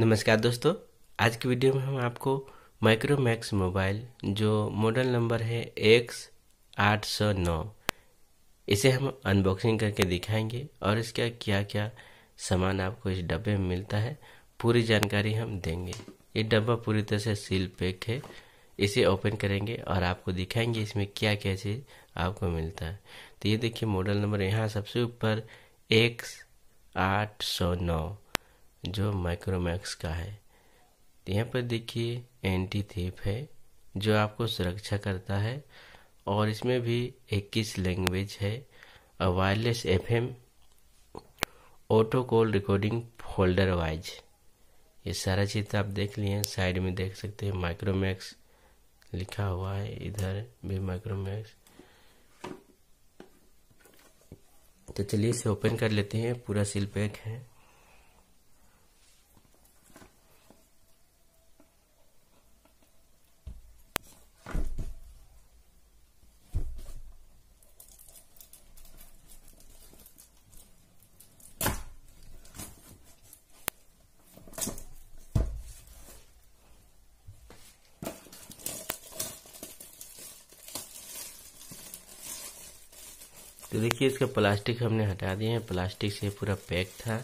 नमस्कार दोस्तों आज की वीडियो में हम आपको माइक्रोमैक्स मोबाइल जो मॉडल नंबर है एक्स आठ सौ नौ इसे हम अनबॉक्सिंग करके दिखाएंगे और इसका क्या क्या सामान आपको इस डब्बे में मिलता है पूरी जानकारी हम देंगे ये डब्बा पूरी तरह से सील पैक है इसे ओपन करेंगे और आपको दिखाएंगे इसमें क्या क्या चीज़ आपको मिलता है तो ये देखिए मॉडल नंबर यहाँ सबसे ऊपर एक्स आठ सौ नौ जो माइक्रोमैक्स का है तो यहाँ पर देखिए एंटी थेप है जो आपको सुरक्षा करता है और इसमें भी 21 लैंग्वेज है wireless FM auto call recording folder wise ये सारा चीज़ आप देख लिए हैं साइड में देख सकते हैं माइक्रोमैक्स लिखा हुआ है इधर भी माइक्रोमैक्स तो चलिए इसे ओपन कर लेते हैं पूरा सील पैक है तो देखिए इसका प्लास्टिक हमने हटा दिया है प्लास्टिक से पूरा पैक था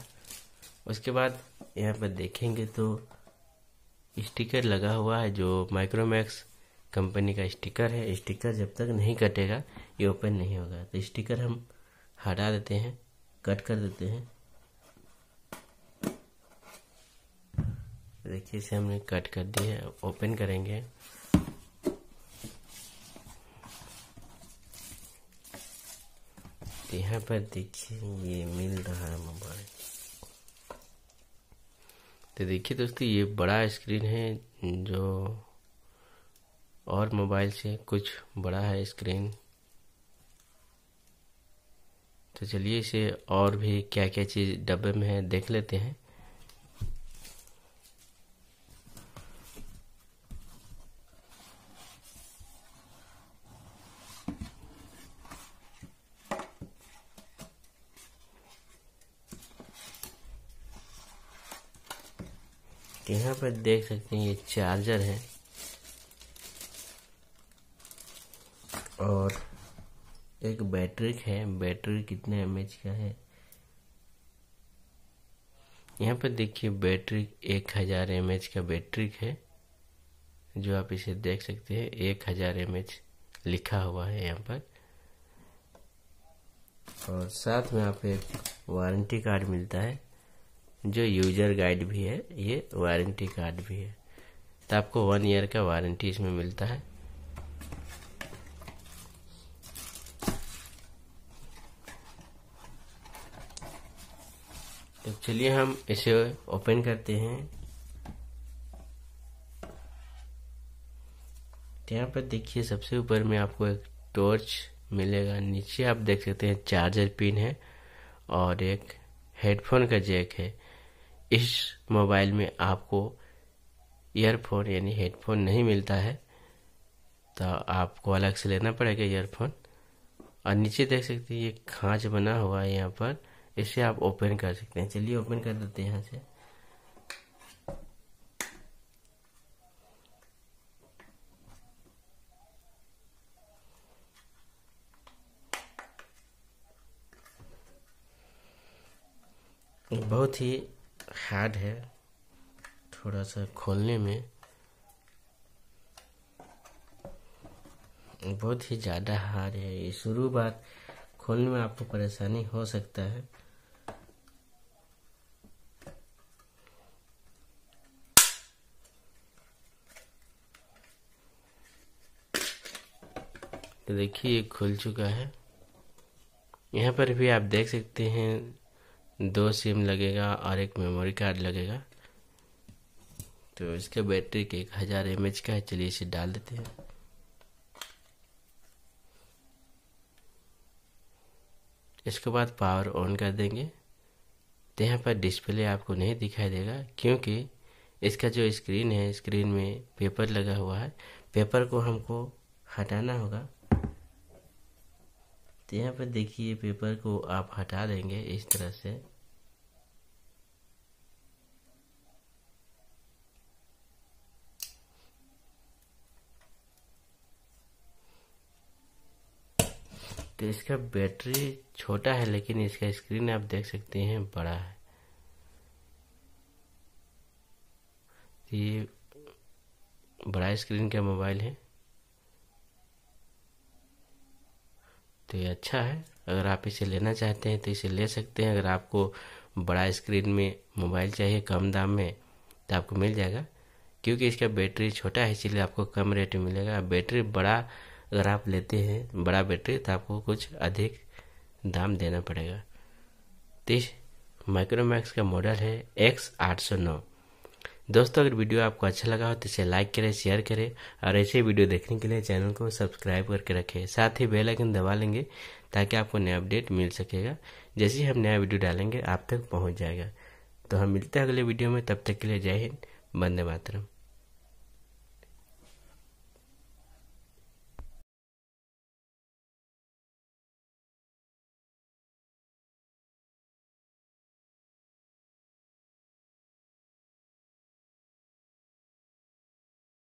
उसके बाद यहाँ पर देखेंगे तो स्टिकर लगा हुआ है जो माइक्रोमैक्स कंपनी का स्टिकर है स्टिकर जब तक नहीं कटेगा ये ओपन नहीं होगा तो स्टिकर हम हटा देते हैं कट कर देते हैं देखिए इसे हमने कट कर दिया है ओपन करेंगे यहाँ पर देखिए ये मिल रहा है मोबाइल तो देखिए दोस्तों ये बड़ा स्क्रीन है जो और मोबाइल से कुछ बड़ा है स्क्रीन तो चलिए इसे और भी क्या क्या चीज़ डब्बे में है देख लेते हैं यहाँ पर देख सकते हैं ये चार्जर है और एक बैटरी है बैटरी कितने एम का है यहाँ पर देखिए बैटरी एक हज़ार एम का बैटरी है जो आप इसे देख सकते हैं एक हज़ार एम लिखा हुआ है यहाँ पर और साथ में आप एक वारंटी कार्ड मिलता है जो यूजर गाइड भी है ये वारंटी कार्ड भी है तो आपको वन ईयर का वारंटी इसमें मिलता है तो चलिए हम इसे ओपन करते हैं तो यहाँ पर देखिए सबसे ऊपर में आपको एक टॉर्च मिलेगा नीचे आप देख सकते हैं चार्जर पिन है और एक हेडफोन का जैक है इस मोबाइल में आपको ईयरफोन यानी हेडफोन नहीं मिलता है तो आपको अलग से लेना पड़ेगा ईयरफोन और नीचे देख सकते हैं ये खाँच बना हुआ है यहाँ पर इसे आप ओपन कर सकते हैं चलिए ओपन कर देते हैं यहाँ से बहुत ही हार्ड है थोड़ा सा खोलने में बहुत ही ज़्यादा हार्ड है ये शुरू बार खोलने में आपको परेशानी हो सकता है तो देखिए ये खुल चुका है यहाँ पर भी आप देख सकते हैं दो सिम लगेगा और एक मेमोरी कार्ड लगेगा तो इसके बैटरी के एक हज़ार एम का है चलिए इसे डाल देते हैं इसके बाद पावर ऑन कर देंगे तो यहाँ पर डिस्प्ले आपको नहीं दिखाई देगा क्योंकि इसका जो स्क्रीन है स्क्रीन में पेपर लगा हुआ है पेपर को हमको हटाना होगा तो यहाँ पर देखिए पेपर को आप हटा देंगे इस तरह से तो इसका बैटरी छोटा है लेकिन इसका स्क्रीन आप देख सकते हैं बड़ा है ये बड़ा स्क्रीन का मोबाइल है तो ये अच्छा है अगर आप इसे लेना चाहते हैं तो इसे ले सकते हैं अगर आपको बड़ा स्क्रीन में मोबाइल चाहिए कम दाम में तो आपको मिल जाएगा क्योंकि इसका बैटरी छोटा है इसीलिए आपको कम रेट में मिलेगा बैटरी बड़ा अगर आप लेते हैं बड़ा बैटरी तो आपको कुछ अधिक दाम देना पड़ेगा तो माइक्रोमैक्स का मॉडल है एक्स आठ सौ नौ दोस्तों अगर वीडियो आपको अच्छा लगा हो तो इसे लाइक करें शेयर करें और ऐसे वीडियो देखने के लिए चैनल को सब्सक्राइब करके रखें साथ ही बेल आइकन दबा लेंगे ताकि आपको नया अपडेट मिल सकेगा जैसे ही हम नया वीडियो डालेंगे आप तक पहुँच जाएगा तो हम मिलते हैं अगले वीडियो में तब तक के लिए जय हिंद बंदे मातरम